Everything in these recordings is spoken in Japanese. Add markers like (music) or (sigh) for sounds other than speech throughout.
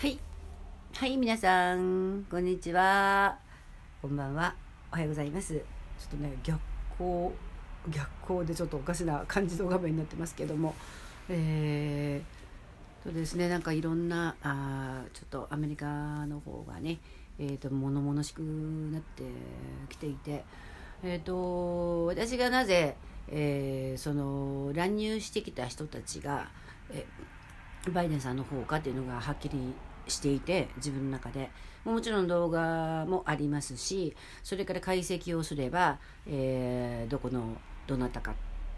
はい。はい、皆さん、こんにちは。こんばんは。おはようございます。ちょっとね、逆光、逆光でちょっとおかしな感じの画面になってますけども、えー、そうですね、なんかいろんな、あちょっとアメリカの方がね、えっ、ー、と、物々しくなってきていて、えっ、ー、と、私がなぜ、えー、その乱入してきた人たちがえバイデンさんの方かっていうのがはっきりしていて自分の中でもちろん動画もありますしそれから解析をすれば、えー、どこのどなたか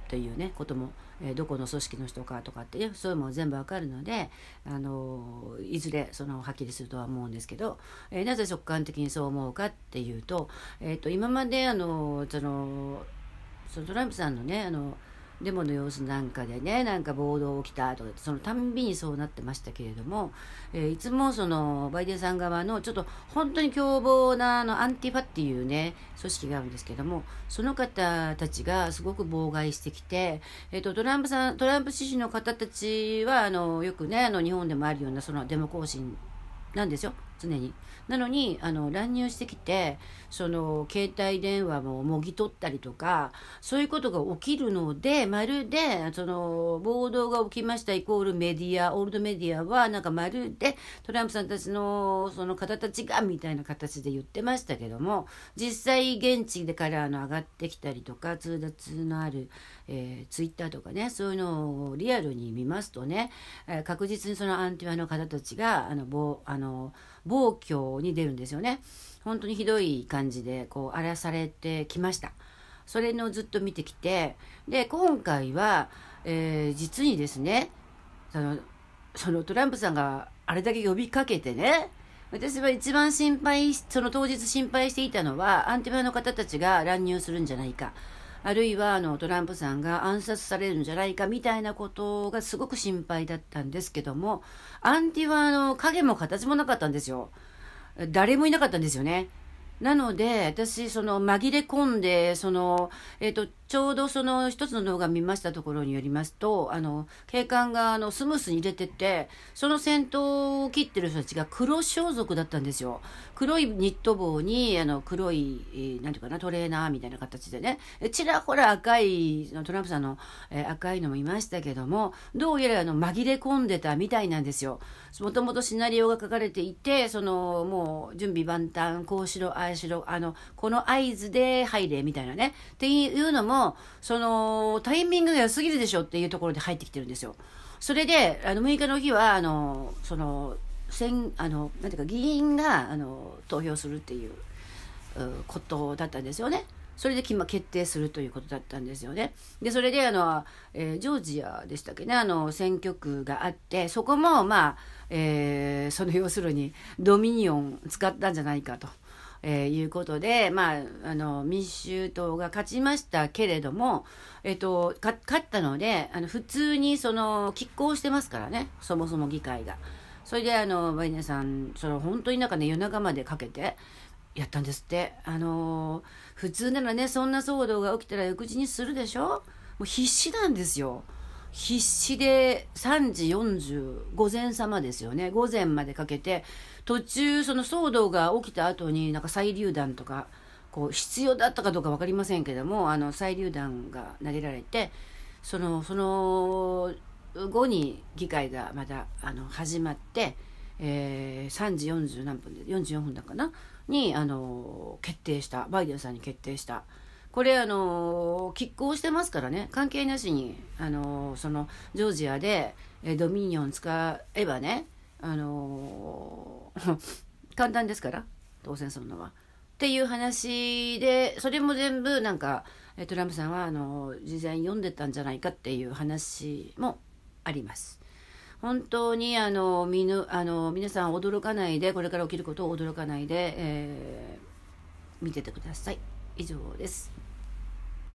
というねことも、えー、どこの組織の人かとかってうそういうのも全部わかるので、あのいずれそのはっきりするとは思うんですけど、えー、なぜ直感的にそう思うかっていうと,、えーと、今まで、あのそのそのトランプさんのね、あのデモの様子なんかでねなんか暴動起きたとかそのたんびにそうなってましたけれども、えー、いつもそのバイデンさん側のちょっと本当に凶暴なあのアンティファっていうね組織があるんですけどもその方たちがすごく妨害してきて、えーと、トランプさんトランプ支持の方たちはあのよくねあの日本でもあるようなそのデモ行進なんですよ常になのにあの乱入してきてその携帯電話ももぎ取ったりとかそういうことが起きるのでまるでその暴動が起きましたイコールメディアオールドメディアはなんかまるでトランプさんたちのその方たちがみたいな形で言ってましたけども実際現地でからの上がってきたりとか通達のある、えー、ツイッターとかねそういうのをリアルに見ますとね、えー、確実にそのアンティアの方たちがあのぼあの。あの暴挙に出るんですよね本当にひどい感じでこう荒らされてきましたそれのずっと見てきてで今回は、えー、実にですねそのそのトランプさんがあれだけ呼びかけてね私は一番心配その当日心配していたのはアンティバの方たちが乱入するんじゃないかあるいはあのトランプさんが暗殺されるんじゃないかみたいなことがすごく心配だったんですけども、アンティはあの影も形もなかったんですよ。誰もいなかったんですよね。なので、私、その紛れ込んで、その、えっ、ー、と、ちょうどその一つの動画見ましたところによりますとあの警官があのスムースに入れててその先頭を切ってる人たちが黒装束だったんですよ黒いニット帽にあの黒いんていうかなトレーナーみたいな形でねちらほら赤いトランプさんの、え赤いのもいましたけどもどうやらあの紛れ込んでたみたいなんですよ。もともとシナリオが書かれていてそのもう準備万端こうしろああしろあのこの合図で入れみたいなねっていうのもその、タイミングが良すぎるでしょっていうところで入ってきてるんですよ。それで、あの、6日の日は、あの、その、選、あの、なんていうか、議員が、あの、投票するっていう、ことだったんですよね。それで決、ま、決定するということだったんですよね。でそれであの、えー、ジョージアでしたっけねあの選挙区があってそこもまあ、えー、その要するにドミニオン使ったんじゃないかと。えー、いうことで、まあ、あの民衆党が勝ちましたけれども、えっと、勝ったのであの普通にその拮抗してますからねそもそも議会が。それであのバイデンさんその本当になんかね夜中までかけてやったんですって、あのー、普通ならねそんな騒動が起きたら翌日にするでしょもう必死なんですよ。必死で3時40午前様ですよね午前までかけて途中その騒動が起きた後になんか催榴弾とかこう必要だったかどうか分かりませんけどもあの催榴弾が投げられてそのその後に議会がまたあの始まって、えー、3時40何分で44分だかなにあの決定したバイデンさんに決定した。これあの拮抗してますからね関係なしにあのそのジョージアでドミニオン使えばねあの (laughs) 簡単ですから当選するのは。っていう話でそれも全部なんかトランプさんはあの事前に読んでたんじゃないかっていう話もあります。本当にあのみぬあの皆さん驚かないでこれから起きることを驚かないで、えー、見ててください。以上です。